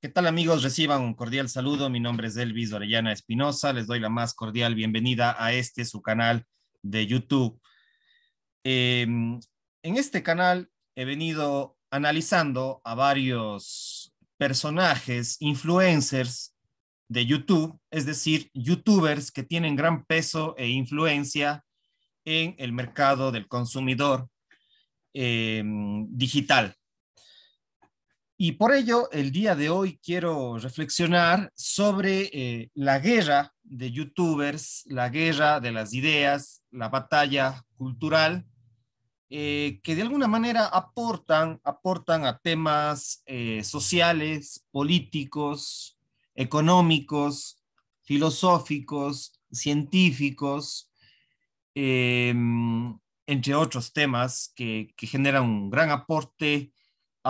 ¿Qué tal amigos? Reciban un cordial saludo. Mi nombre es Elvis Orellana Espinosa. Les doy la más cordial bienvenida a este su canal de YouTube. Em, en este canal he venido analizando a varios personajes, influencers de YouTube, es decir, youtubers que tienen gran peso e influencia en el mercado del consumidor em, digital. Y por ello, el día de hoy quiero reflexionar sobre eh, la guerra de youtubers, la guerra de las ideas, la batalla cultural, eh, que de alguna manera aportan, aportan a temas eh, sociales, políticos, económicos, filosóficos, científicos, em, entre otros temas que generan un gran aporte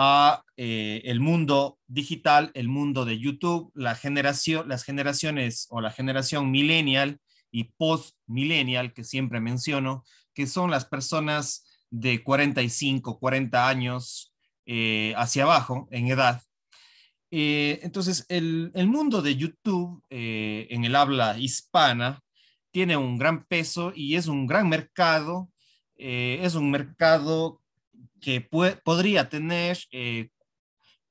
a eh, el mundo digital, el mundo de YouTube, la generación, las generaciones o la generación millennial y post millennial que siempre menciono, que son las personas de 45, 40 años eh, hacia abajo en edad. Eh, entonces, el, mundo de YouTube en el habla hispana tiene un gran peso y es un gran mercado es un mercado que podría tener eh,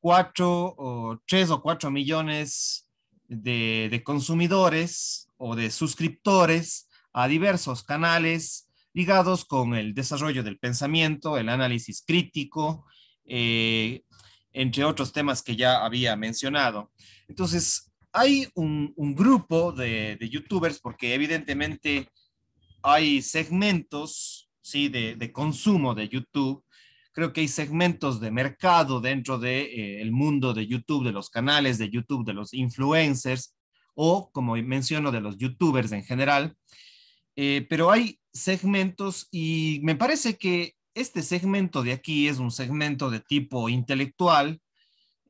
cuatro o tres o cuatro millones de, consumidores o de suscriptores a diversos canales ligados con el desarrollo del pensamiento, el análisis crítico, eh, entre otros temas que ya había mencionado. Entonces, hay un, grupo de, youtubers porque evidentemente hay segmentos de consumo de YouTube Creo que hay segmentos de mercado dentro del de, eh, el mundo de YouTube, de los canales de YouTube, de los influencers o, como menciono, de los youtubers en general. Eh, pero hay segmentos y me parece que este segmento de aquí es un segmento de tipo intelectual,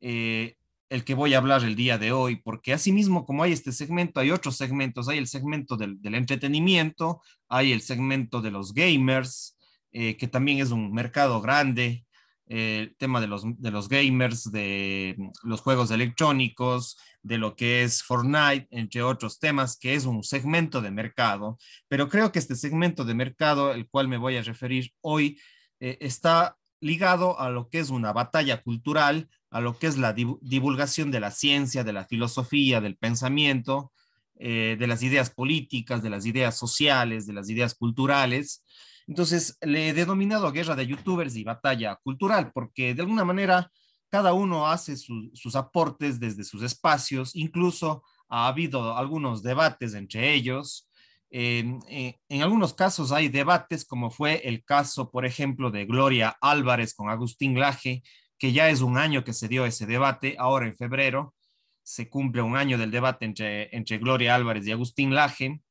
eh, el que voy a hablar el día de hoy, porque asimismo como hay este segmento, hay otros segmentos, hay el segmento del entretenimiento, hay el segmento de los gamers, eh, que también es un mercado grande, eh, el tema de los, de los gamers, de mm, los juegos electrónicos, de lo que es Fortnite, entre otros temas, que es un segmento de mercado, pero creo que este segmento de mercado, el cual me voy a referir hoy, eh, está ligado a lo que es una batalla cultural, a lo que es la divulgación de la ciencia, de la filosofía, del pensamiento, de las ideas políticas, de las ideas sociales, de las ideas culturales. Entonces, le he denominado guerra de youtubers y batalla cultural, porque de alguna manera cada uno hace sus aportes desde sus espacios, incluso ha habido algunos debates entre ellos. Eh, en algunos casos hay debates, como fue el caso, por ejemplo, de Gloria Álvarez con Agustín Laje, que ya es un año que se dio ese debate, ahora en febrero se cumple un año del debate entre, entre Gloria Álvarez y Agustín Laje,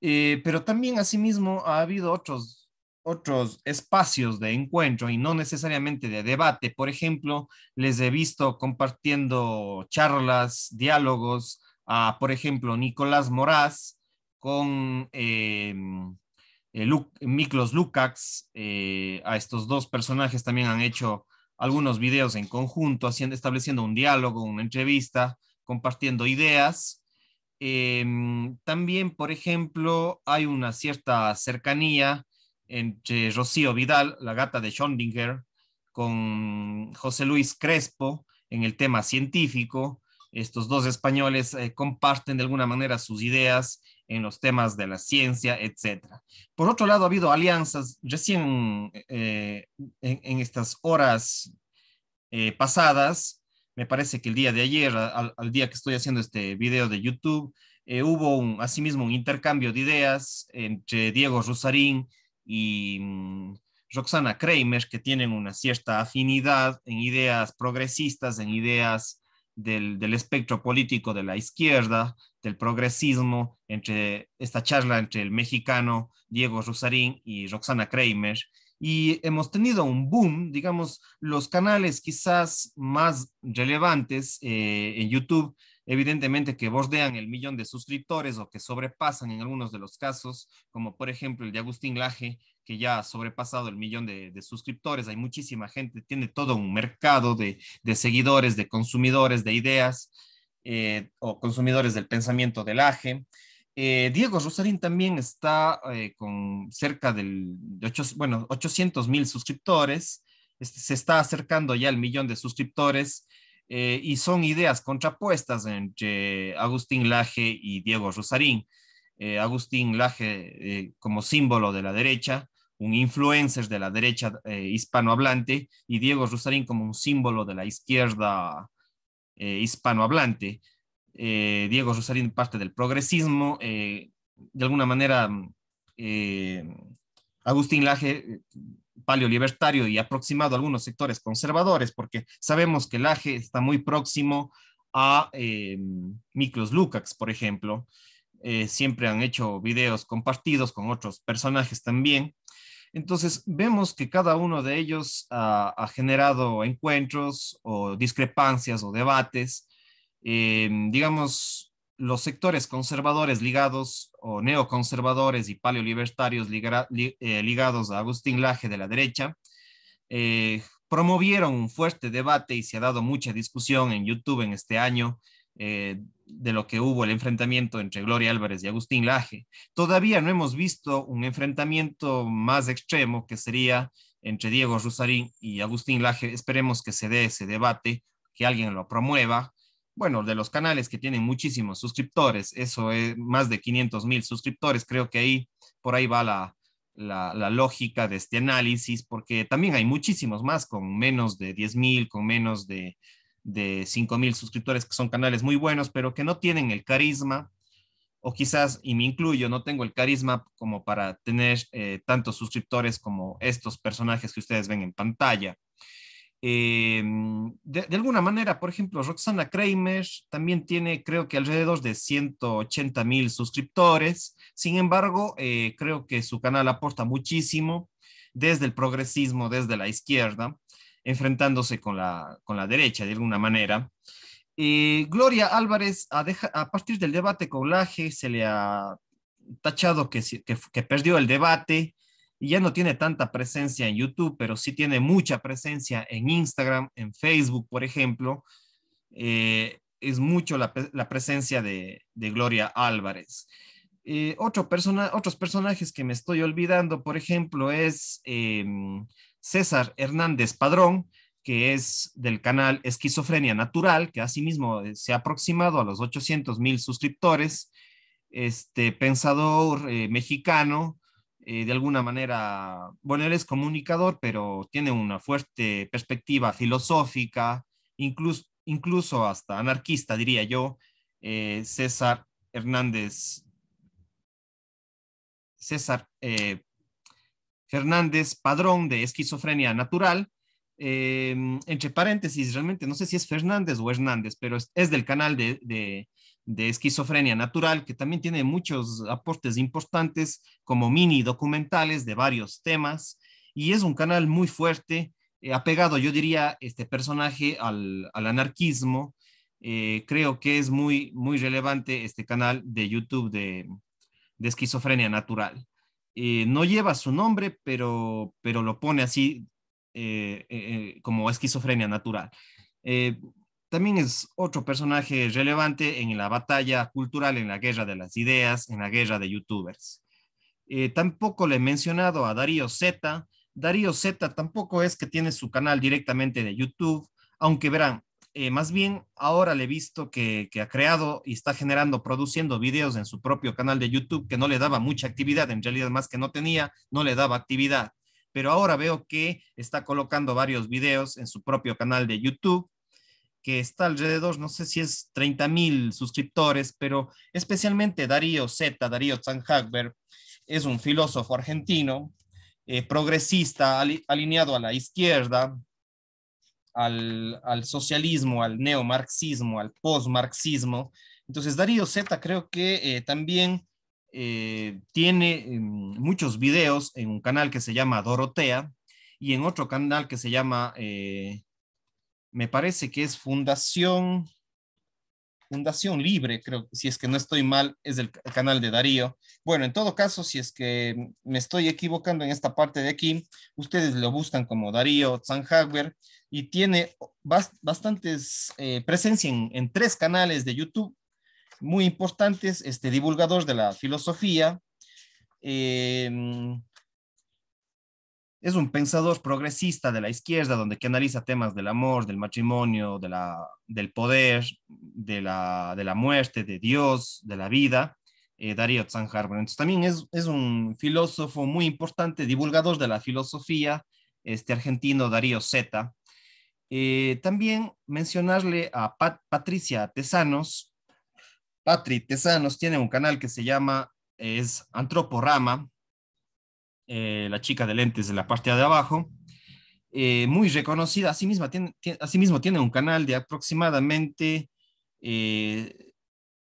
eh, pero también asimismo ha habido otros otros espacios de encuentro y no necesariamente de debate. Por ejemplo, les he visto compartiendo charlas, diálogos a, por ejemplo, Nicolás Moraz con em, eh, Miklos Lukács. Eh, a estos dos personajes también han hecho algunos videos en conjunto, haciendo, estableciendo un diálogo, una entrevista, compartiendo ideas. Em, también, por ejemplo, hay una cierta cercanía entre Rocío Vidal, la gata de Schrödinger, con José Luis Crespo en el tema científico. Estos dos españoles eh, comparten de alguna manera sus ideas en los temas de la ciencia, etc. Por otro lado, ha habido alianzas recién eh, en, estas horas eh, pasadas, me parece que el día de ayer, al, día que estoy haciendo este video de YouTube, hubo un, asimismo un intercambio de ideas entre Diego Rusarín y mm, Roxana Kramer, que tienen una cierta afinidad en ideas progresistas, en ideas del, del, espectro político de la izquierda, del progresismo, entre esta charla entre el mexicano Diego Rosarín y Roxana Kramer. Y hemos tenido un boom, digamos, los canales quizás más relevantes eh, en YouTube Evidentemente que bordean el millón de suscriptores o que sobrepasan en algunos de los casos, como por ejemplo el de Agustín Laje, que ya ha sobrepasado el millón de, suscriptores. Hay muchísima gente, tiene todo un mercado de, seguidores, de consumidores, de ideas eh, o consumidores del pensamiento de Laje. Eh, Diego Rosarín también está eh, con cerca del, de bueno, 800 mil suscriptores. Este, se está acercando ya al millón de suscriptores. Eh, y son ideas contrapuestas entre Agustín Laje y Diego Rosarín. Eh, Agustín Laje eh, como símbolo de la derecha, un influencer de la derecha hispanohablante, y Diego Rosarín como un símbolo de la izquierda hispanohablante. Diego Rosarín parte del progresismo, de alguna manera mm, Agustín Laje libertario y aproximado a algunos sectores conservadores, porque sabemos que el AGE está muy próximo a em, Miklos Lukács, por ejemplo. Eh, siempre han hecho videos compartidos con otros personajes también. Entonces, vemos que cada uno de ellos ha, generado encuentros o discrepancias o debates. Em, digamos, los sectores conservadores ligados o neoconservadores y paleolibertarios eh, ligados a Agustín Laje de la derecha eh, promovieron un fuerte debate y se ha dado mucha discusión en YouTube en este año eh, de lo que hubo el enfrentamiento entre Gloria Álvarez y Agustín Laje. Todavía no hemos visto un enfrentamiento más extremo que sería entre Diego Rusarín y Agustín Laje. Esperemos que se dé ese debate, que alguien lo promueva bueno, de los canales que tienen muchísimos suscriptores, eso es más de 500 mil suscriptores, creo que ahí, por ahí va la, lógica de este análisis, porque también hay muchísimos más con menos de 10 mil, con menos de, 5 mil suscriptores, que son canales muy buenos, pero que no tienen el carisma, o quizás, y me incluyo, no tengo el carisma como para tener eh, tantos suscriptores como estos personajes que ustedes ven en pantalla. Em, de, alguna manera, por ejemplo, Roxana Kramer también tiene, creo que alrededor de 180 mil suscriptores. Sin embargo, eh, creo que su canal aporta muchísimo desde el progresismo, desde la izquierda, enfrentándose con la, derecha de alguna manera. Eh, Gloria Álvarez, a, partir del debate con Laje, se le ha tachado que, que perdió el debate, y ya no tiene tanta presencia en YouTube, pero sí tiene mucha presencia en Instagram, en Facebook, por ejemplo. Eh, es mucho la, presencia de, Gloria Álvarez. Eh, otro persona, otros personajes que me estoy olvidando, por ejemplo, es em, César Hernández Padrón, que es del canal Esquizofrenia Natural, que asimismo eh, se ha aproximado a los 800 mil suscriptores, este pensador mexicano eh, de alguna manera, bueno, él es comunicador, pero tiene una fuerte perspectiva filosófica, incluso, incluso hasta anarquista, diría yo, eh, César Hernández. César eh, Fernández Padrón de Esquizofrenia Natural. entre paréntesis, realmente no sé si es Fernández o Hernández, pero es, del canal de de esquizofrenia natural, que también tiene muchos aportes importantes como mini documentales de varios temas, y es un canal muy fuerte, eh, apegado, yo diría, este personaje al, anarquismo. Eh, creo que es muy, muy relevante este canal de YouTube de, esquizofrenia natural. Eh, no lleva su nombre, pero, pero lo pone así como esquizofrenia natural. También es otro personaje relevante en la batalla cultural, en la guerra de las ideas, en la guerra de youtubers. Eh, tampoco le he mencionado a Darío Z. Darío Z tampoco es que tiene su canal directamente de YouTube, aunque verán, eh, más bien ahora le he visto que, que, ha creado y está generando, produciendo videos en su propio canal de YouTube que no le daba mucha actividad, en realidad más que no tenía, no le daba actividad. Pero ahora veo que está colocando varios videos en su propio canal de YouTube que está alrededor, no sé si es 30 mil suscriptores, pero especialmente Darío Z, Darío Zanhagber, es un filósofo argentino, eh, progresista, alineado a la izquierda, al, socialismo, al neomarxismo, al postmarxismo. Entonces, Darío Z creo que eh, también eh, tiene mm, muchos videos en un canal que se llama Dorotea y en otro canal que se llama me parece que es Fundación, Fundación Libre, creo, si es que no estoy mal, es el, canal de Darío. Bueno, en todo caso, si es que me estoy equivocando en esta parte de aquí, ustedes lo buscan como Darío Zanhauer y tiene bastantes eh, presencia en, tres canales de YouTube muy importantes, este divulgador de la filosofía, eh, es un pensador progresista de la izquierda, donde que analiza temas del amor, del matrimonio, de la, del poder, de la, muerte, de Dios, de la vida, eh, Darío Zanjar. también es, un filósofo muy importante, divulgador de la filosofía, este argentino Darío Zeta. Eh, también mencionarle a Patricia Tesanos. Patri Tesanos tiene un canal que se llama, es Antroporama, eh, la chica de lentes de la parte de abajo, eh, muy reconocida, asimismo tiene, tiene un canal de aproximadamente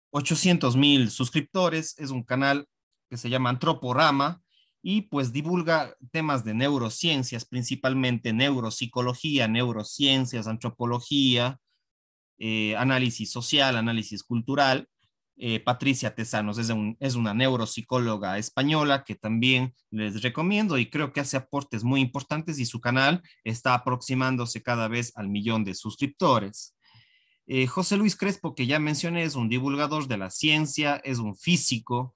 800 eh, mil suscriptores, es un canal que se llama Antroporama y pues divulga temas de neurociencias, principalmente neuropsicología, neurociencias, antropología, análisis social, análisis cultural, eh, Patricia Tesanos. Es, una neuropsicóloga española que también les recomiendo y creo que hace aportes muy importantes y su canal está aproximándose cada vez al millón de suscriptores. Eh, José Luis Crespo, que ya mencioné, es un divulgador de la ciencia, es un físico,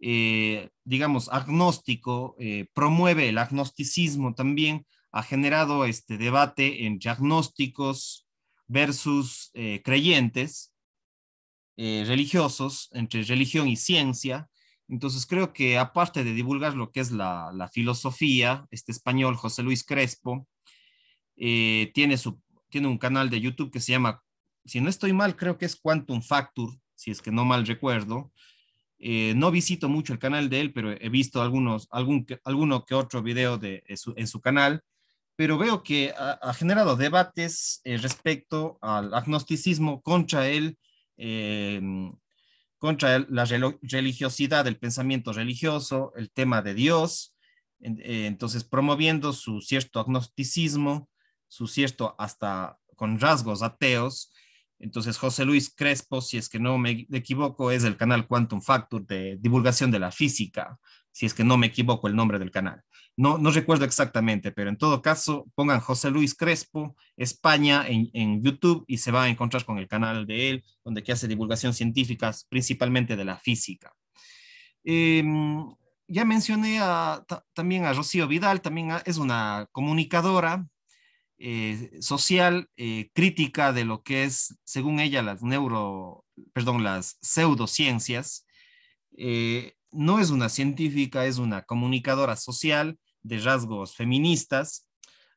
eh, digamos, agnóstico, promueve el agnosticismo también, ha generado este debate entre agnósticos versus creyentes eh, religiosos, entre religión y ciencia. Entonces creo que aparte de divulgar lo que es la, filosofía, este español José Luis Crespo eh, tiene, su, tiene un canal de YouTube que se llama, si no estoy mal, creo que es Quantum Factor, si es que no mal recuerdo. Eh, no visito mucho el canal de él, pero he visto algunos, algún, alguno que otro video de, en, su, canal pero veo que ha, generado debates respecto al agnosticismo contra él, Em, contra la religiosidad, el pensamiento religioso, el tema de Dios, eh, entonces promoviendo su cierto agnosticismo, su cierto hasta con rasgos ateos. Entonces José Luis Crespo, si es que no me equivoco, es el canal Quantum Factor de divulgación de la física, si es que no me equivoco el nombre del canal. No, recuerdo exactamente, pero en todo caso, pongan José Luis Crespo, España, en, YouTube y se va a encontrar con el canal de él, donde hace divulgación científica, principalmente de la física. Em, ya mencioné también a Rocío Vidal, también es una comunicadora eh, social, eh, crítica de lo que es, según ella, las neuro, perdón, las pseudociencias. Eh, no es una científica, es una comunicadora social de rasgos feministas,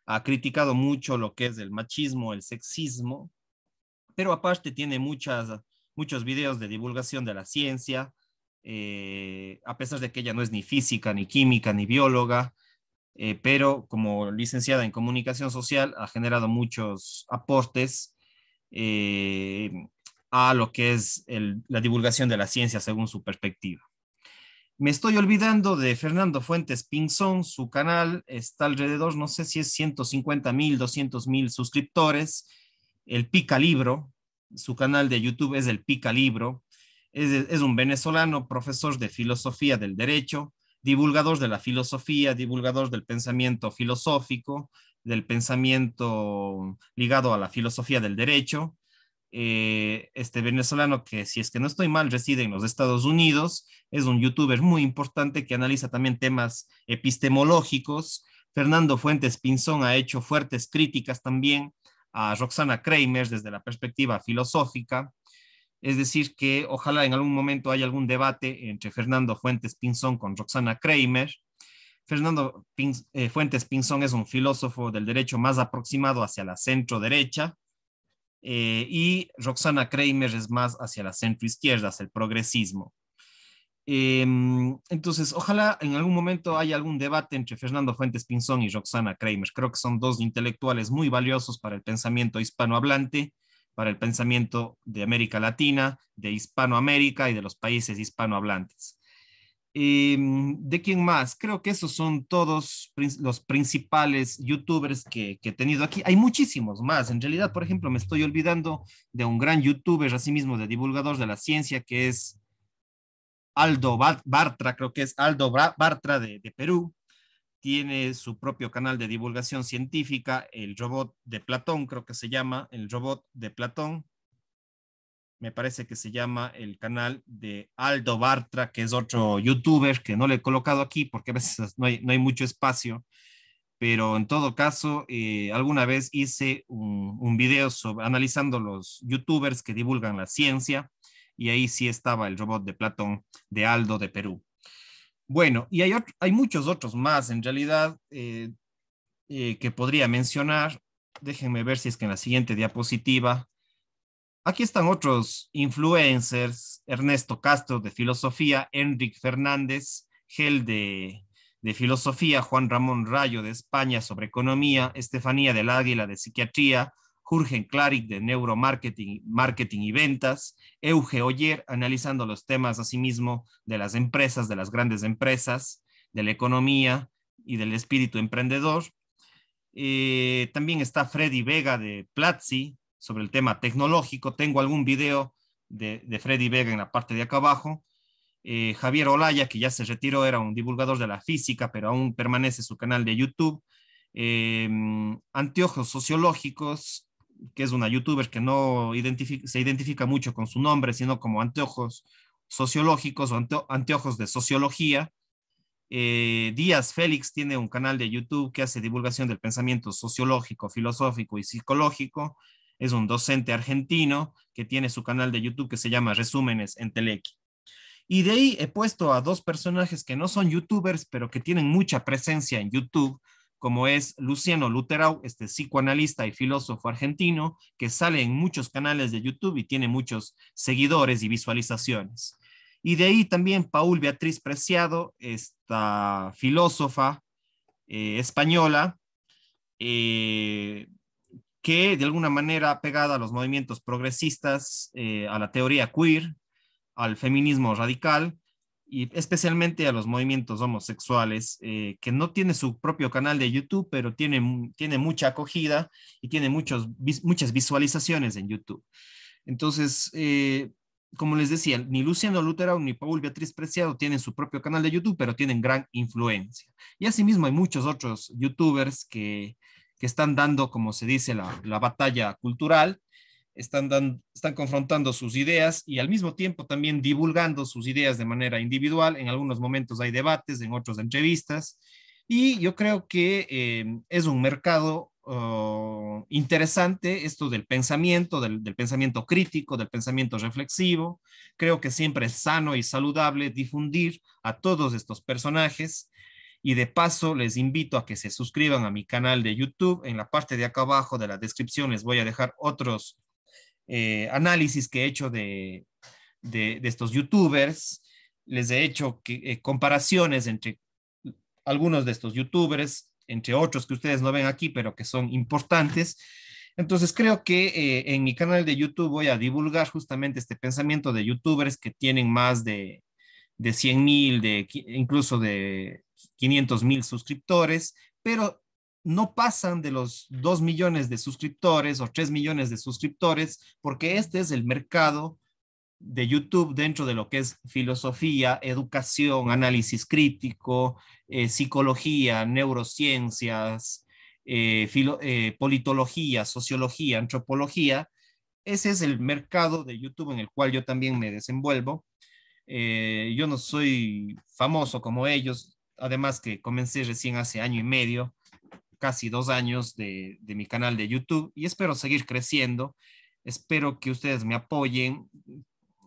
ha criticado mucho lo que es el machismo, el sexismo, pero aparte tiene muchas, muchos videos de divulgación de la ciencia, eh, a pesar de que ella no es ni física, ni química, ni bióloga, eh, pero como licenciada en comunicación social ha generado muchos aportes eh, a lo que es la divulgación de la ciencia según su perspectiva. Me estoy olvidando de Fernando Fuentes Pinzón, su canal está alrededor, no sé si es 150 mil, 200 mil suscriptores. El Pica Libro, su canal de YouTube es el Pica Libro. Es, es un venezolano, profesor de filosofía del derecho, divulgador de la filosofía, divulgador del pensamiento filosófico, del pensamiento ligado a la filosofía del derecho. Eh, este venezolano que, si es que no estoy mal, reside en los Estados Unidos, es un youtuber muy importante que analiza también temas epistemológicos. Fernando Fuentes Pinzón ha hecho fuertes críticas también a Roxana Kramer desde la perspectiva filosófica. Es decir, que ojalá en algún momento haya algún debate entre Fernando Fuentes Pinzón con Roxana Kramer. Fernando eh, Fuentes Pinzón es un filósofo del derecho más aproximado hacia la centro derecha, eh, y Roxana Kramer es más hacia la centroizquierda, hacia el progresismo. Em, entonces, ojalá en algún momento haya algún debate entre Fernando Fuentes Pinzón y Roxana Kramer. Creo que son dos intelectuales muy valiosos para el pensamiento hispanohablante, para el pensamiento de América Latina, de Hispanoamérica y de los países hispanohablantes. Mm, ¿De quién más? Creo que esos son todos los principales youtubers que, he tenido aquí. Hay muchísimos más. En realidad, por ejemplo, me estoy olvidando de un gran youtuber, asimismo, de divulgador de la ciencia, que es Aldo Bartra, creo que es Aldo Bartra de Perú. Tiene su propio canal de divulgación científica, el robot de Platón, creo que se llama, el robot de Platón me parece que se llama el canal de Aldo Bartra, que es otro youtuber que no le he colocado aquí porque a veces no hay, mucho espacio, pero en todo caso, eh, alguna vez hice un, video sobre, analizando los youtubers que divulgan la ciencia y ahí sí estaba el robot de Platón de Aldo de Perú. Bueno, y hay, muchos otros más en realidad eh, eh, que podría mencionar. Déjenme ver si es que en la siguiente diapositiva Aquí están otros influencers, Ernesto Castro de Filosofía, Enric Fernández, Gel de, Filosofía, Juan Ramón Rayo de España sobre Economía, Estefanía del Águila de Psiquiatría, Jurgen Claric de Neuromarketing marketing y Ventas, Euge Oyer analizando los temas asimismo de las empresas, de las grandes empresas, de la economía y del espíritu emprendedor. Eh, también está Freddy Vega de Platzi, sobre el tema tecnológico. Tengo algún video de, Freddy Vega en la parte de acá abajo. Eh, Javier Olaya, que ya se retiró, era un divulgador de la física, pero aún permanece su canal de YouTube. Eh, Anteojos Sociológicos, que es una youtuber que no se identifica mucho con su nombre, sino como Anteojos Sociológicos o Anteojos de Sociología. Eh, Díaz Félix tiene un canal de YouTube que hace divulgación del pensamiento sociológico, filosófico y psicológico es un docente argentino que tiene su canal de YouTube que se llama Resúmenes en Telequi. Y de ahí he puesto a dos personajes que no son youtubers, pero que tienen mucha presencia en YouTube, como es Luciano Luterau, este psicoanalista y filósofo argentino, que sale en muchos canales de YouTube y tiene muchos seguidores y visualizaciones. Y de ahí también Paul Beatriz Preciado, esta filósofa eh, española, eh, que de alguna manera pegada a los movimientos progresistas, eh, a la teoría queer, al feminismo radical y especialmente a los movimientos homosexuales, eh, que no tiene su propio canal de YouTube, pero tiene, tiene mucha acogida y tiene muchos, muchas visualizaciones en YouTube. Entonces, eh, como les decía, ni Luciano Lutero ni Paul Beatriz Preciado tienen su propio canal de YouTube, pero tienen gran influencia. Y asimismo hay muchos otros youtubers que, que están dando, como se dice, la, batalla cultural, están, están confrontando sus ideas y al mismo tiempo también divulgando sus ideas de manera individual. En algunos momentos hay debates, en otros entrevistas. Y yo creo que eh, es un mercado oh, interesante esto del pensamiento, del, del, pensamiento crítico, del pensamiento reflexivo. Creo que siempre es sano y saludable difundir a todos estos personajes y de paso, les invito a que se suscriban a mi canal de YouTube. En la parte de acá abajo de la descripción les voy a dejar otros eh, análisis que he hecho de, estos youtubers. Les he hecho eh, comparaciones entre algunos de estos youtubers, entre otros que ustedes no ven aquí, pero que son importantes. Entonces creo que eh, en mi canal de YouTube voy a divulgar justamente este pensamiento de youtubers que tienen más de, de 100 mil, de, incluso de 500 mil suscriptores, pero no pasan de los 2 millones de suscriptores o 3 millones de suscriptores, porque este es el mercado de YouTube dentro de lo que es filosofía, educación, análisis crítico, eh, psicología, neurociencias, eh, eh, politología, sociología, antropología. Ese es el mercado de YouTube en el cual yo también me desenvuelvo. yo no soy famoso como ellos, además que comencé recién hace año y medio, casi dos años de, mi canal de YouTube y espero seguir creciendo. Espero que ustedes me apoyen.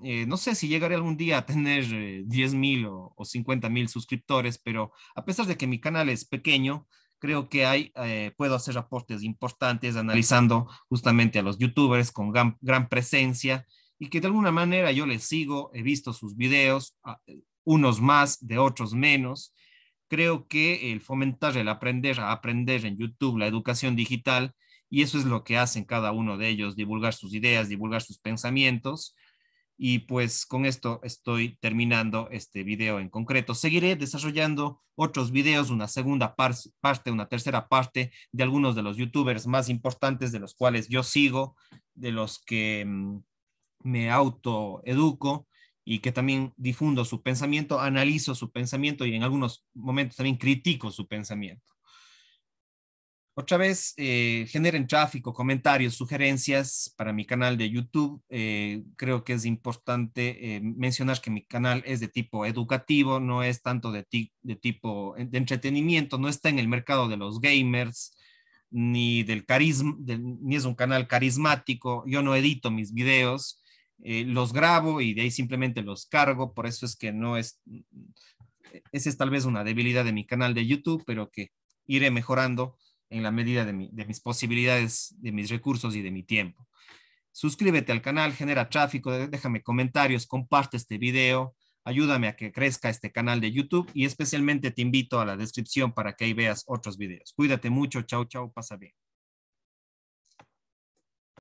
Eh, no sé si llegaré algún día a tener 10.000 eh, mil o, o 50 mil suscriptores, pero a pesar de que mi canal es pequeño, creo que hay, eh, puedo hacer aportes importantes analizando justamente a los youtubers con gran, gran, presencia y que de alguna manera yo les sigo, he visto sus videos, ah, unos más, de otros menos, creo que el fomentar el aprender a aprender en YouTube, la educación digital, y eso es lo que hacen cada uno de ellos, divulgar sus ideas, divulgar sus pensamientos. Y pues con esto estoy terminando este video en concreto. Seguiré desarrollando otros videos, una segunda parte, una tercera parte de algunos de los youtubers más importantes de los cuales yo sigo, de los que mm, me autoeduco y que también difundo su pensamiento, analizo su pensamiento y en algunos momentos también critico su pensamiento. Otra vez, eh, generen tráfico, comentarios, sugerencias para mi canal de YouTube. Eh, creo que es importante eh, mencionar que mi canal es de tipo educativo, no es tanto de, de tipo de entretenimiento, no está en el mercado de los gamers, ni del carisma, ni es un canal carismático. Yo no edito mis videos, eh, los grabo y de ahí simplemente los cargo, por eso es que no es, esa es tal vez una debilidad de mi canal de YouTube, pero que iré mejorando en la medida de, de mis posibilidades, de mis recursos y de mi tiempo. Suscríbete al canal, genera tráfico, déjame comentarios, comparte este video, ayúdame a que crezca este canal de YouTube y especialmente te invito a la descripción para que ahí veas otros videos. Cuídate mucho, chao, chao, pasa bien.